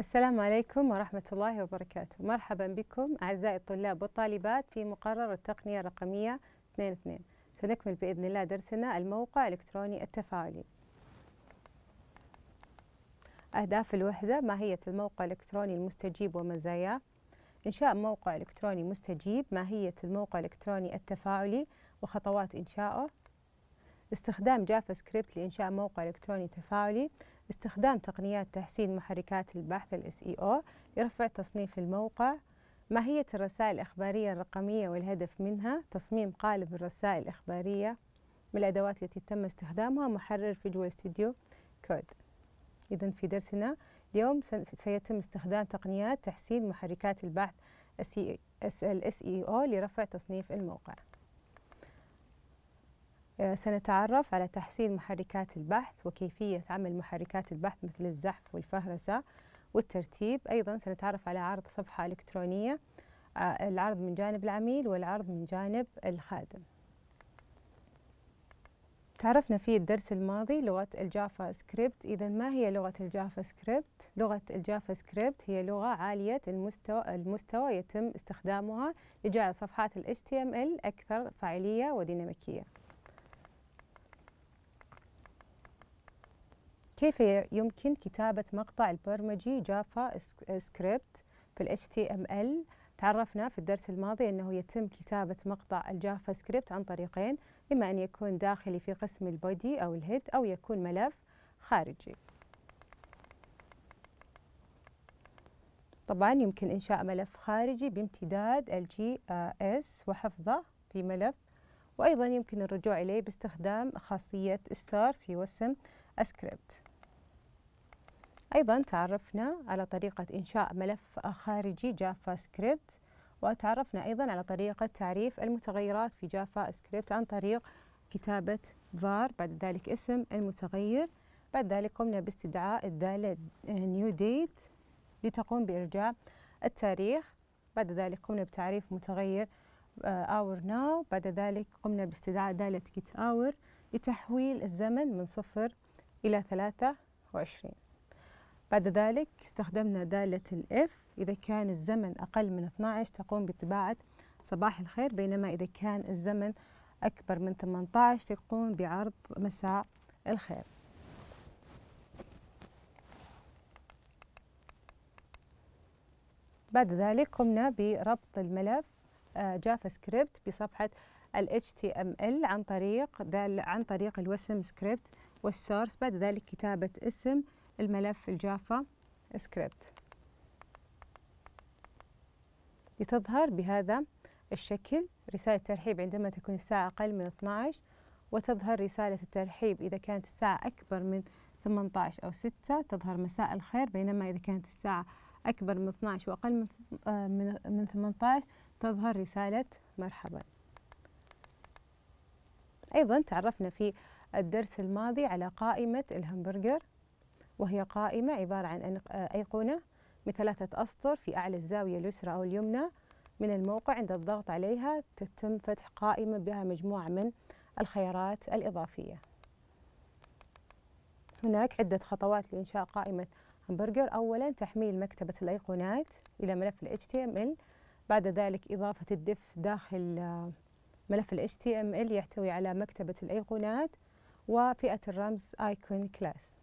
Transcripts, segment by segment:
السلام عليكم ورحمة الله وبركاته مرحبا بكم أعزائي الطلاب والطالبات في مقرر التقنية الرقمية 22 سنكمل بإذن الله درسنا الموقع الإلكتروني التفاعلي أهداف الوحدة ماهية الموقع الإلكتروني المستجيب ومزاياه إنشاء موقع إلكتروني مستجيب ماهية الموقع الإلكتروني التفاعلي وخطوات إنشائه استخدام جافا سكريبت لإنشاء موقع إلكتروني تفاعلي استخدام تقنيات تحسين محركات البحث الـ SEO لرفع تصنيف الموقع ماهية الرسائل الإخبارية الرقمية والهدف منها تصميم قالب الرسائل الإخبارية من الأدوات التي تم استخدامها محرر فيجوال ستوديو كود إذا في درسنا اليوم سيتم استخدام تقنيات تحسين محركات البحث SEO لرفع تصنيف الموقع سنتعرف على تحسين محركات البحث وكيفية عمل محركات البحث مثل الزحف والفهرسة والترتيب أيضا سنتعرف على عرض صفحة إلكترونية آه، العرض من جانب العميل والعرض من جانب الخادم تعرفنا في الدرس الماضي لغة الجافا سكريبت إذا ما هي لغة الجافا سكريبت؟ لغة الجافا سكريبت هي لغة عالية المستوى, المستوى يتم استخدامها لجعل صفحات ال HTML أكثر فاعلية وديناميكية كيف يمكن كتابة مقطع البرمجي جافا سكريبت في ال HTML تعرفنا في الدرس الماضي أنه يتم كتابة مقطع الجافا سكريبت عن طريقين إما أن يكون داخلي في قسم البودي أو الهيد أو يكون ملف خارجي طبعا يمكن إنشاء ملف خارجي بامتداد الجي اس وحفظه في ملف وأيضا يمكن الرجوع إليه باستخدام خاصية السورس في وسم سكريبت أيضا تعرفنا على طريقة إنشاء ملف خارجي جافا سكريبت وتعرفنا أيضا على طريقة تعريف المتغيرات في جافا سكريبت عن طريق كتابة var بعد ذلك اسم المتغير بعد ذلك قمنا باستدعاء الدالة نيو ديت لتقوم بإرجاع التاريخ بعد ذلك قمنا بتعريف متغير اور آه، ناو بعد ذلك قمنا باستدعاء دالة جيت اور لتحويل الزمن من صفر إلى ثلاثة وعشرين بعد ذلك استخدمنا دالة الإف إذا كان الزمن أقل من 12 تقوم بطباعة صباح الخير بينما إذا كان الزمن أكبر من 18 تقوم بعرض مساء الخير بعد ذلك قمنا بربط الملف جافا آه، سكريبت بصفحة ال HTML عن طريق عن طريق الوسم سكريبت والسورس بعد ذلك كتابة اسم الملف الجافا سكريبت لتظهر بهذا الشكل رسالة الترحيب عندما تكون الساعة أقل من 12 وتظهر رسالة الترحيب إذا كانت الساعة أكبر من 18 أو 6 تظهر مساء الخير بينما إذا كانت الساعة أكبر من 12 وأقل من آه، من 18 تظهر رسالة مرحبا أيضا تعرفنا في الدرس الماضي على قائمة الهمبرجر وهي قائمة عبارة عن أيقونة من ثلاثة أسطر في أعلى الزاوية اليسرى أو اليمنى من الموقع عند الضغط عليها تتم فتح قائمة بها مجموعة من الخيارات الإضافية هناك عدة خطوات لإنشاء قائمة همبرجر أولا تحميل مكتبة الأيقونات إلى ملف ال HTML بعد ذلك إضافة الدف داخل آه، ملف ال HTML يحتوي على مكتبة الأيقونات وفئة الرمز Icon Class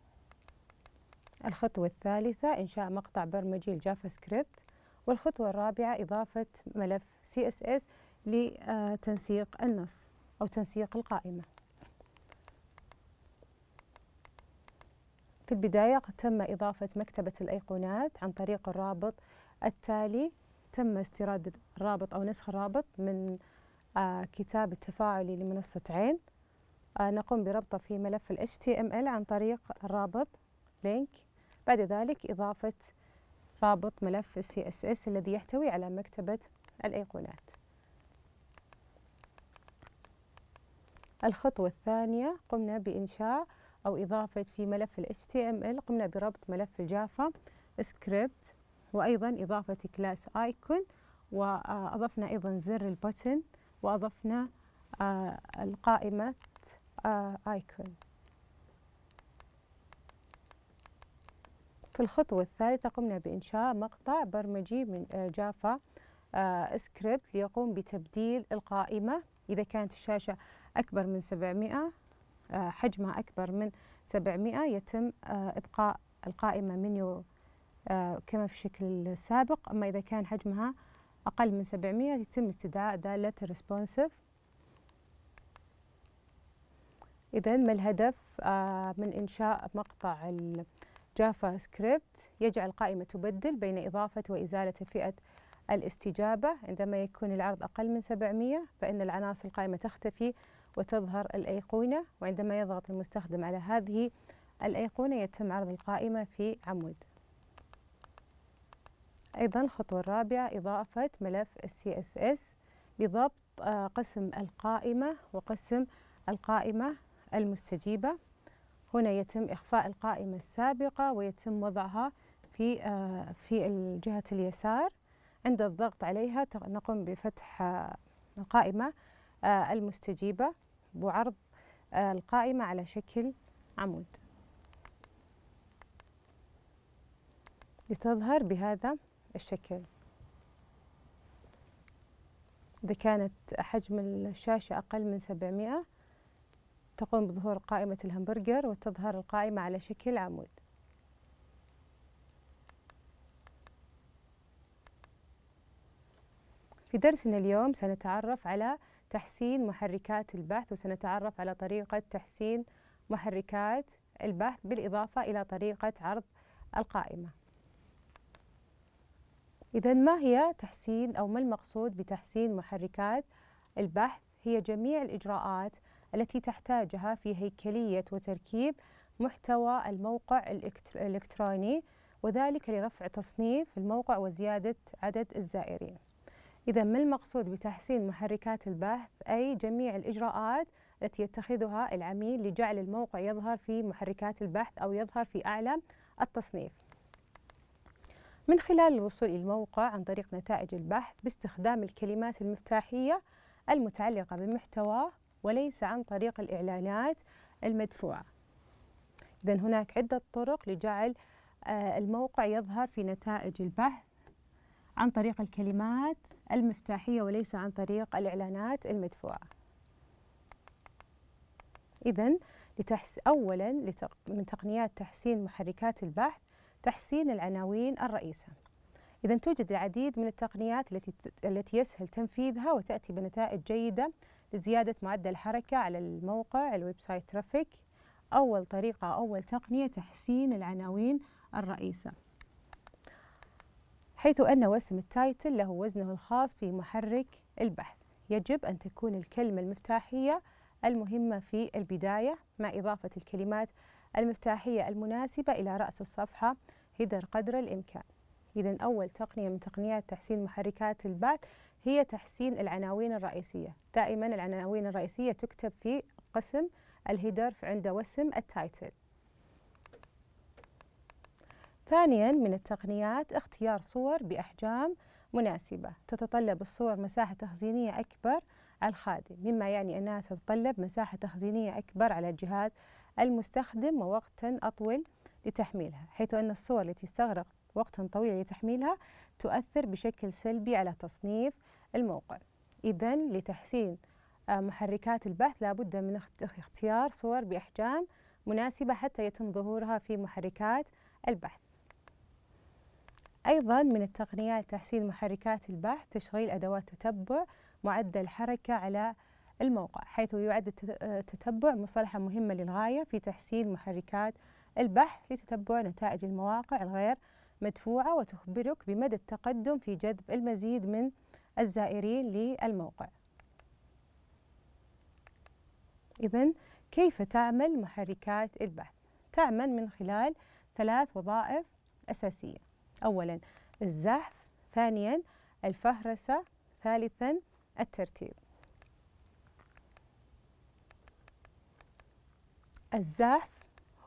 الخطوة الثالثة إنشاء مقطع برمجي الجافا سكريبت والخطوة الرابعة إضافة ملف CSS لتنسيق النص أو تنسيق القائمة في البداية قد تم إضافة مكتبة الأيقونات عن طريق الرابط التالي تم استيراد الرابط أو نسخ الرابط من آه، كتاب التفاعلي لمنصة عين آه، نقوم بربطه في ملف ال HTML عن طريق الرابط لينك بعد ذلك إضافة رابط ملف السي اس اس الذي يحتوي على مكتبة الأيقونات الخطوة الثانية قمنا بإنشاء أو إضافة في ملف ال HTML قمنا بربط ملف الجافا سكريبت وأيضا إضافة كلاس آيكون وأضفنا أيضا زر البتن وأضفنا آه، القائمة آيكون آه، في الخطوة الثالثة قمنا بإنشاء مقطع برمجي من آه، جافا سكريبت آه، ليقوم بتبديل القائمة إذا كانت الشاشة أكبر من 700 آه، حجمها أكبر من 700 يتم إبقاء القائمة منيو كما في الشكل السابق أما إذا كان حجمها أقل من 700 يتم استدعاء دالة ريسبونسيف إذا ما الهدف من إنشاء مقطع جافا سكريبت يجعل قائمة تبدل بين إضافة وإزالة فئة الاستجابة عندما يكون العرض أقل من 700 فإن العناصر القائمة تختفي وتظهر الأيقونة وعندما يضغط المستخدم على هذه الأيقونة يتم عرض القائمة في عمود أيضا الخطوة الرابعة إضافة ملف CSS لضبط آه، قسم القائمة وقسم القائمة المستجيبة هنا يتم إخفاء القائمة السابقة ويتم وضعها في آه، في الجهة اليسار عند الضغط عليها نقوم بفتح آه، القائمة آه، المستجيبة وعرض القائمة على شكل عمود لتظهر بهذا الشكل إذا كانت حجم الشاشة أقل من 700 تقوم بظهور قائمة الهمبرجر وتظهر القائمة على شكل عمود في درسنا اليوم سنتعرف على تحسين محركات البحث وسنتعرف على طريقة تحسين محركات البحث بالإضافة إلى طريقة عرض القائمة إذا ما هي تحسين أو ما المقصود بتحسين محركات البحث هي جميع الإجراءات التي تحتاجها في هيكلية وتركيب محتوى الموقع الإلكتروني وذلك لرفع تصنيف الموقع وزيادة عدد الزائرين إذا ما المقصود بتحسين محركات البحث أي جميع الإجراءات التي يتخذها العميل لجعل الموقع يظهر في محركات البحث أو يظهر في أعلى التصنيف من خلال الوصول إلى الموقع عن طريق نتائج البحث باستخدام الكلمات المفتاحية المتعلقة بمحتوى وليس عن طريق الإعلانات المدفوعة إذا هناك عدة طرق لجعل آه، الموقع يظهر في نتائج البحث عن طريق الكلمات المفتاحية وليس عن طريق الإعلانات المدفوعة إذا لتحس أولا لتق... من تقنيات تحسين محركات البحث تحسين العناوين الرئيسة إذا توجد العديد من التقنيات التي التي يسهل تنفيذها وتأتي بنتائج جيدة لزيادة معدل الحركة على الموقع الويب سايت ترافيك أول طريقة أول تقنية تحسين العناوين الرئيسة حيث أن وسم التايتل له وزنه الخاص في محرك البحث يجب أن تكون الكلمة المفتاحية المهمة في البداية مع إضافة الكلمات المفتاحية المناسبة إلى رأس الصفحة هدر قدر الإمكان إذا أول تقنية من تقنيات تحسين محركات البحث هي تحسين العناوين الرئيسية دائما العناوين الرئيسية تكتب في قسم الهيدر عند وسم التايتل ثانيا من التقنيات اختيار صور بأحجام مناسبة تتطلب الصور مساحة تخزينية أكبر على الخادم مما يعني أنها تتطلب مساحة تخزينية أكبر على الجهاز المستخدم ووقتا أطول لتحميلها حيث أن الصور التي تستغرق وقت طويل لتحميلها تؤثر بشكل سلبي على تصنيف الموقع إذا لتحسين آه، محركات البحث لابد من اختيار صور بأحجام مناسبة حتى يتم ظهورها في محركات البحث أيضا من التقنيات تحسين محركات البحث تشغيل أدوات تتبع معدل الحركة على الموقع حيث يعد التتبع آه، مصلحة مهمة للغاية في تحسين محركات البحث لتتبع نتائج المواقع الغير مدفوعة وتخبرك بمدى التقدم في جذب المزيد من الزائرين للموقع إذا كيف تعمل محركات البحث؟ تعمل من خلال ثلاث وظائف أساسية أولا الزحف ثانيا الفهرسة ثالثا الترتيب الزحف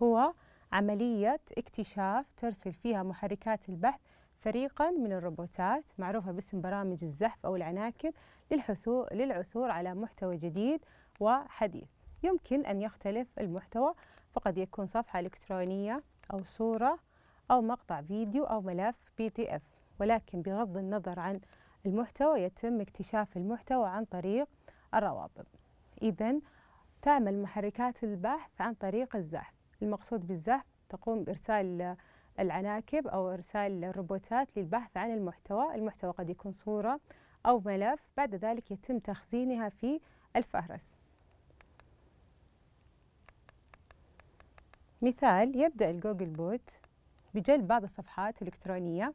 هو عملية اكتشاف ترسل فيها محركات البحث فريقا من الروبوتات معروفة باسم برامج الزحف أو العناكب للعثور على محتوى جديد وحديث يمكن أن يختلف المحتوى فقد يكون صفحة إلكترونية أو صورة أو مقطع فيديو أو ملف بي دي اف ولكن بغض النظر عن المحتوى يتم اكتشاف المحتوى عن طريق الروابط إذا تعمل محركات البحث عن طريق الزحف المقصود بالزحف تقوم بإرسال العناكب أو إرسال الروبوتات للبحث عن المحتوى المحتوى قد يكون صورة أو ملف بعد ذلك يتم تخزينها في الفهرس مثال يبدأ الجوجل بوت بجلب بعض الصفحات الإلكترونية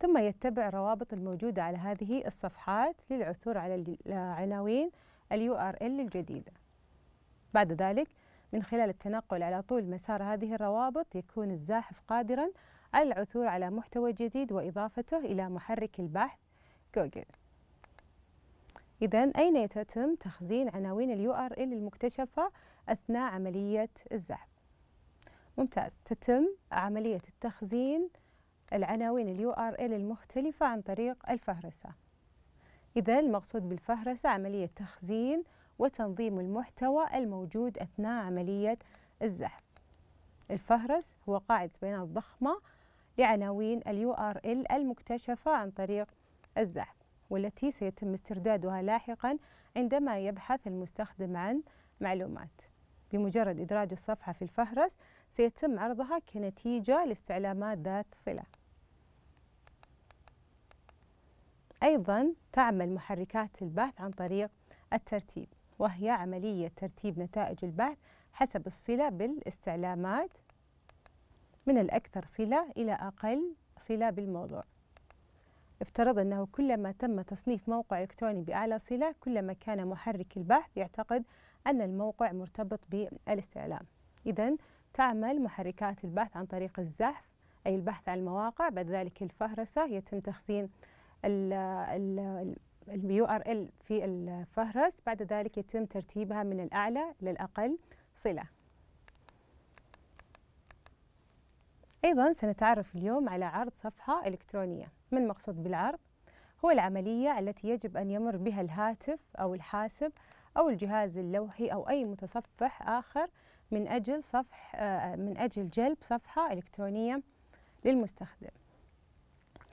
ثم يتبع الروابط الموجودة على هذه الصفحات للعثور على العناوين ال الجديدة بعد ذلك من خلال التنقل على طول مسار هذه الروابط يكون الزاحف قادرا على العثور على محتوى جديد وإضافته إلى محرك البحث جوجل إذا أين يتم تخزين عناوين اليو ار ال المكتشفة أثناء عملية الزحف؟ ممتاز تتم عملية التخزين العناوين اليو ار ال المختلفة عن طريق الفهرسة إذا المقصود بالفهرسة عملية تخزين وتنظيم المحتوى الموجود أثناء عملية الزحف الفهرس هو قاعدة بيانات ضخمة لعناوين اليو ار ال المكتشفة عن طريق الزحف والتي سيتم استردادها لاحقا عندما يبحث المستخدم عن معلومات بمجرد إدراج الصفحة في الفهرس سيتم عرضها كنتيجة لاستعلامات ذات صلة أيضا تعمل محركات البحث عن طريق الترتيب وهي عملية ترتيب نتائج البحث حسب الصلة بالاستعلامات من الأكثر صلة إلى أقل صلة بالموضوع افترض أنه كلما تم تصنيف موقع إلكتروني بأعلى صلة كلما كان محرك البحث يعتقد أن الموقع مرتبط بالاستعلام إذا تعمل محركات البحث عن طريق الزحف أي البحث عن المواقع بعد ذلك الفهرسة يتم تخزين ال ال اليو ار ال في الفهرس بعد ذلك يتم ترتيبها من الأعلى للأقل صلة أيضا سنتعرف اليوم على عرض صفحة إلكترونية ما المقصود بالعرض؟ هو العملية التي يجب أن يمر بها الهاتف أو الحاسب أو الجهاز اللوحي أو أي متصفح آخر من أجل صفح آه، من أجل جلب صفحة إلكترونية للمستخدم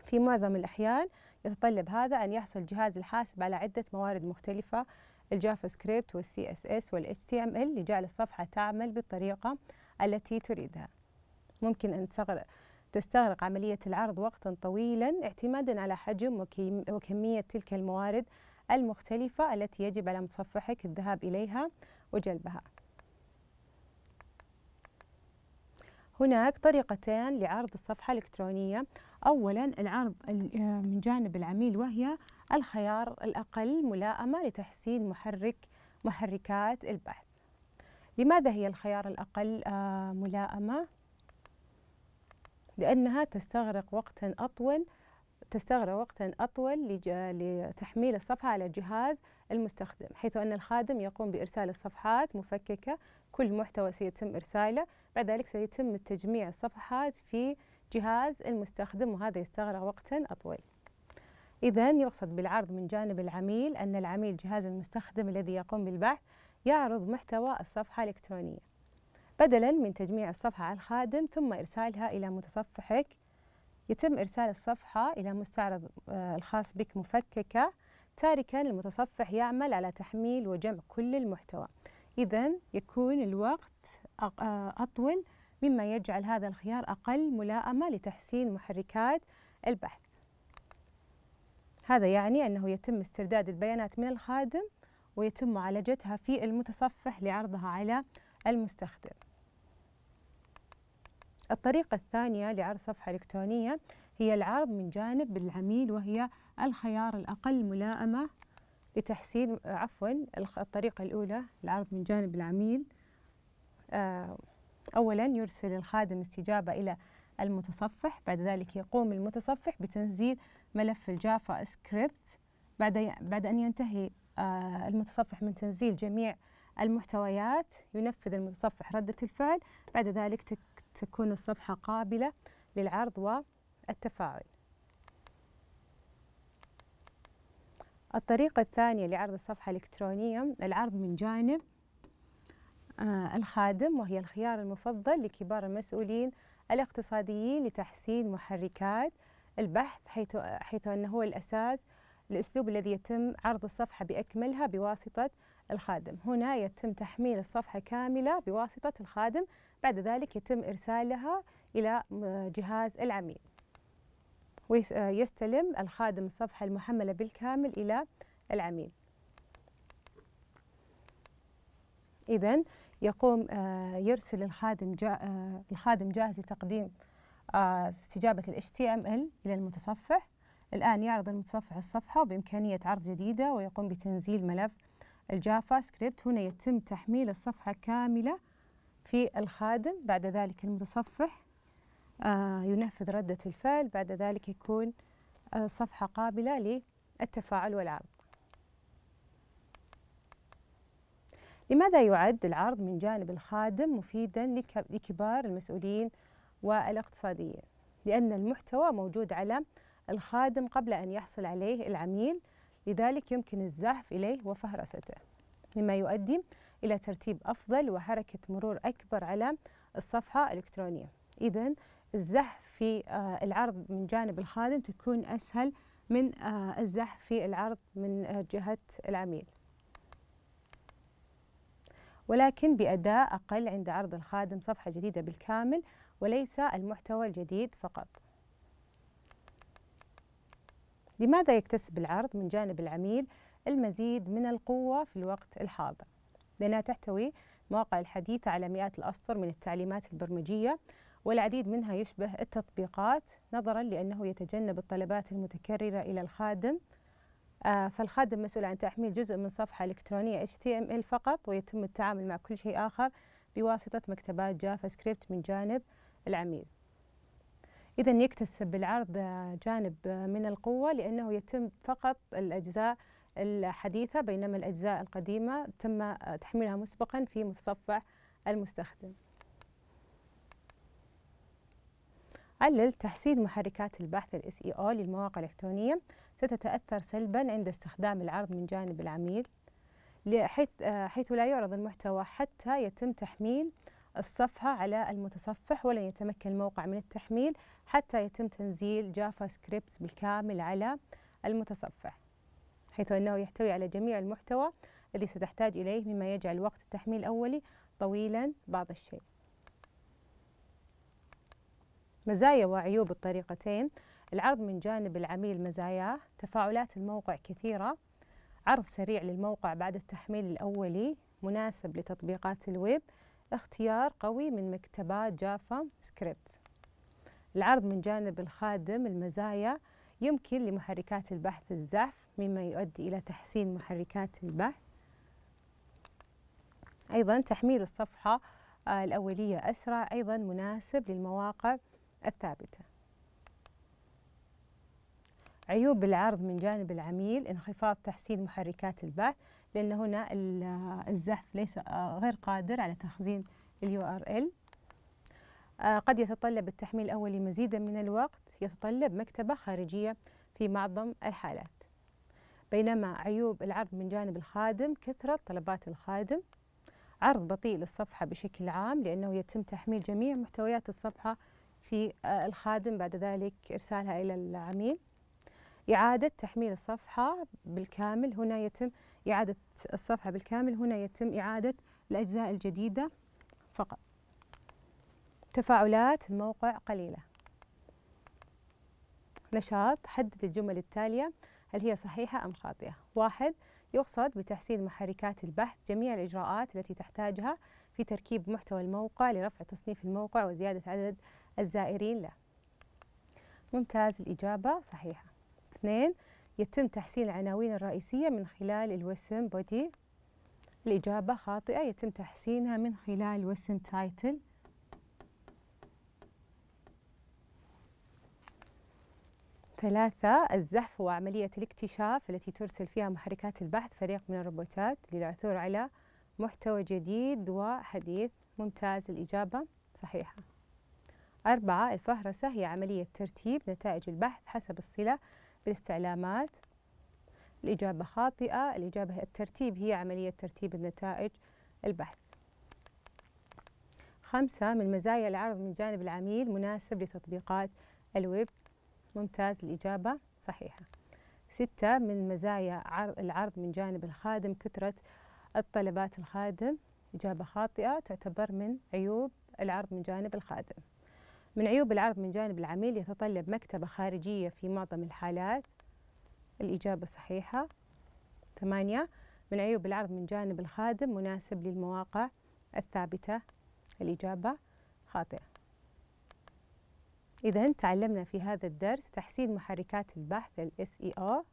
في معظم الأحيان يتطلب هذا أن يحصل جهاز الحاسب على عدة موارد مختلفة الجافا سكريبت والسي اس اس والاتش تي ام ال لجعل الصفحة تعمل بالطريقة التي تريدها ممكن أن تستغرق تستغرق عملية العرض وقتا طويلا اعتمادا على حجم وكمية تلك الموارد المختلفة التي يجب على متصفحك الذهاب إليها وجلبها هناك طريقتان لعرض الصفحة الإلكترونية أولا العرض آه، من جانب العميل وهي الخيار الأقل ملائمة لتحسين محرك محركات البحث لماذا هي الخيار الأقل آه، ملائمة؟ لأنها تستغرق وقتا أطول تستغرق وقتا أطول لتحميل الصفحة على جهاز المستخدم حيث أن الخادم يقوم بإرسال الصفحات مفككة كل محتوى سيتم إرساله بعد ذلك سيتم تجميع الصفحات في جهاز المستخدم وهذا يستغرق وقتا أطول إذا يقصد بالعرض من جانب العميل أن العميل جهاز المستخدم الذي يقوم بالبحث يعرض محتوى الصفحة الإلكترونية بدلا من تجميع الصفحة على الخادم ثم إرسالها إلى متصفحك يتم إرسال الصفحة إلى مستعرض آه، الخاص بك مفككة تاركا المتصفح يعمل على تحميل وجمع كل المحتوى إذا يكون الوقت آه، أطول مما يجعل هذا الخيار أقل ملائمة لتحسين محركات البحث هذا يعني أنه يتم استرداد البيانات من الخادم ويتم معالجتها في المتصفح لعرضها على المستخدم الطريقة الثانية لعرض صفحة إلكترونية هي العرض من جانب العميل وهي الخيار الأقل ملائمة لتحسين عفوا الطريقة الأولى العرض من جانب العميل آه، أولا يرسل الخادم استجابة إلى المتصفح بعد ذلك يقوم المتصفح بتنزيل ملف الجافا سكريبت بعد بعد أن ينتهي آه، المتصفح من تنزيل جميع المحتويات ينفذ المتصفح ردة الفعل بعد ذلك تكون الصفحة قابلة للعرض والتفاعل الطريقة الثانية لعرض الصفحة الإلكترونية العرض من جانب آه، الخادم وهي الخيار المفضل لكبار المسؤولين الاقتصاديين لتحسين محركات البحث حيث حيث انه هو الاساس الاسلوب الذي يتم عرض الصفحه باكملها بواسطه الخادم هنا يتم تحميل الصفحه كامله بواسطه الخادم بعد ذلك يتم ارسالها الى جهاز العميل ويستلم آه، الخادم الصفحه المحمله بالكامل الى العميل إذا يقوم آه، يرسل الخادم جا آه، الخادم جاهز لتقديم آه، استجابة ال HTML إلى المتصفح الآن يعرض المتصفح الصفحة وبإمكانية عرض جديدة ويقوم بتنزيل ملف الجافا سكريبت هنا يتم تحميل الصفحة كاملة في الخادم بعد ذلك المتصفح ينفذ ردة الفعل بعد ذلك يكون الصفحة قابلة للتفاعل والعرض لماذا يعد العرض من جانب الخادم مفيدا لكبار المسؤولين والاقتصاديين لأن المحتوى موجود على الخادم قبل أن يحصل عليه العميل لذلك يمكن الزحف إليه وفهرسته مما يؤدي إلى ترتيب أفضل وحركة مرور أكبر على الصفحة الإلكترونية إذا الزحف في آه، العرض من جانب الخادم تكون أسهل من آه، الزحف في العرض من آه، جهة العميل ولكن بأداء أقل عند عرض الخادم صفحة جديدة بالكامل وليس المحتوى الجديد فقط لماذا يكتسب العرض من جانب العميل المزيد من القوة في الوقت الحاضر؟ لأنها تحتوي مواقع الحديثة على مئات الأسطر من التعليمات البرمجية والعديد منها يشبه التطبيقات نظرا لأنه يتجنب الطلبات المتكررة إلى الخادم آه، فالخادم مسؤول عن تحميل جزء من صفحة إلكترونية HTML فقط ويتم التعامل مع كل شيء آخر بواسطة مكتبات جافا سكريبت من جانب العميل إذا يكتسب العرض جانب من القوة لأنه يتم فقط الأجزاء الحديثة بينما الأجزاء القديمة تم تحميلها مسبقا في متصفح المستخدم علل تحسين محركات البحث الاس اي او e للمواقع الالكترونيه ستتاثر سلبا عند استخدام العرض من جانب العميل حيث آه، حيث لا يعرض المحتوى حتى يتم تحميل الصفحة على المتصفح ولن يتمكن الموقع من التحميل حتى يتم تنزيل جافا سكريبت بالكامل على المتصفح حيث أنه يحتوي على جميع المحتوى الذي ستحتاج إليه مما يجعل وقت التحميل الأولي طويلا بعض الشيء مزايا وعيوب الطريقتين العرض من جانب العميل مزاياه تفاعلات الموقع كثيرة عرض سريع للموقع بعد التحميل الأولي مناسب لتطبيقات الويب اختيار قوي من مكتبات جافا سكريبت العرض من جانب الخادم المزايا يمكن لمحركات البحث الزحف مما يؤدي إلى تحسين محركات البحث أيضا تحميل الصفحة آه، الأولية أسرع أيضا مناسب للمواقع الثابتة عيوب العرض من جانب العميل انخفاض تحسين محركات البحث لأن هنا الزحف ليس آه، غير قادر على تخزين اليو ار ال آه، قد يتطلب التحميل الأولي مزيدا من الوقت يتطلب مكتبة خارجية في معظم الحالات بينما عيوب العرض من جانب الخادم كثرة طلبات الخادم عرض بطيء للصفحة بشكل عام لأنه يتم تحميل جميع محتويات الصفحة في آه، الخادم بعد ذلك إرسالها إلى العميل إعادة تحميل الصفحة بالكامل هنا يتم إعادة الصفحة بالكامل هنا يتم إعادة الأجزاء الجديدة فقط تفاعلات الموقع قليلة نشاط حدد الجمل التالية هل هي صحيحة أم خاطئة واحد يقصد بتحسين محركات البحث جميع الإجراءات التي تحتاجها في تركيب محتوى الموقع لرفع تصنيف الموقع وزيادة عدد الزائرين له ممتاز الإجابة صحيحة اثنين يتم تحسين العناوين الرئيسية من خلال الوسم بودي الإجابة خاطئة يتم تحسينها من خلال الوسم تايتل ثلاثة الزحف وعملية الاكتشاف التي ترسل فيها محركات البحث فريق من الروبوتات للعثور على محتوى جديد وحديث ممتاز الإجابة صحيحة أربعة الفهرسة هي عملية ترتيب نتائج البحث حسب الصلة بالاستعلامات الإجابة خاطئة الإجابة الترتيب هي عملية ترتيب النتائج البحث خمسة من مزايا العرض من جانب العميل مناسب لتطبيقات الويب ممتاز الإجابة صحيحة ستة من مزايا العرض من جانب الخادم كثرة الطلبات الخادم إجابة خاطئة تعتبر من عيوب العرض من جانب الخادم من عيوب العرض من جانب العميل يتطلب مكتبة خارجية في معظم الحالات الإجابة صحيحة ثمانية من عيوب العرض من جانب الخادم مناسب للمواقع الثابتة الإجابة خاطئة إذا تعلمنا في هذا الدرس تحسين محركات البحث الـ SEO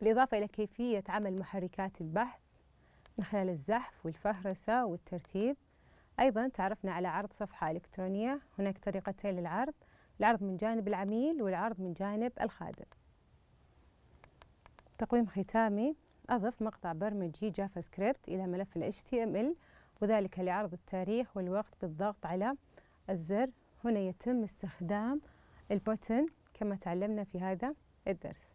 بالإضافة إلى كيفية عمل محركات البحث من خلال الزحف والفهرسة والترتيب أيضا تعرفنا على عرض صفحة إلكترونية هناك طريقتين للعرض العرض من جانب العميل والعرض من جانب الخادم تقويم ختامي أضف مقطع برمجي جافا سكريبت إلى ملف ال HTML وذلك لعرض التاريخ والوقت بالضغط على الزر هنا يتم استخدام البوتن كما تعلمنا في هذا الدرس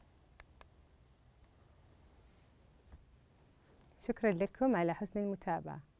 شكرا لكم على حسن المتابعه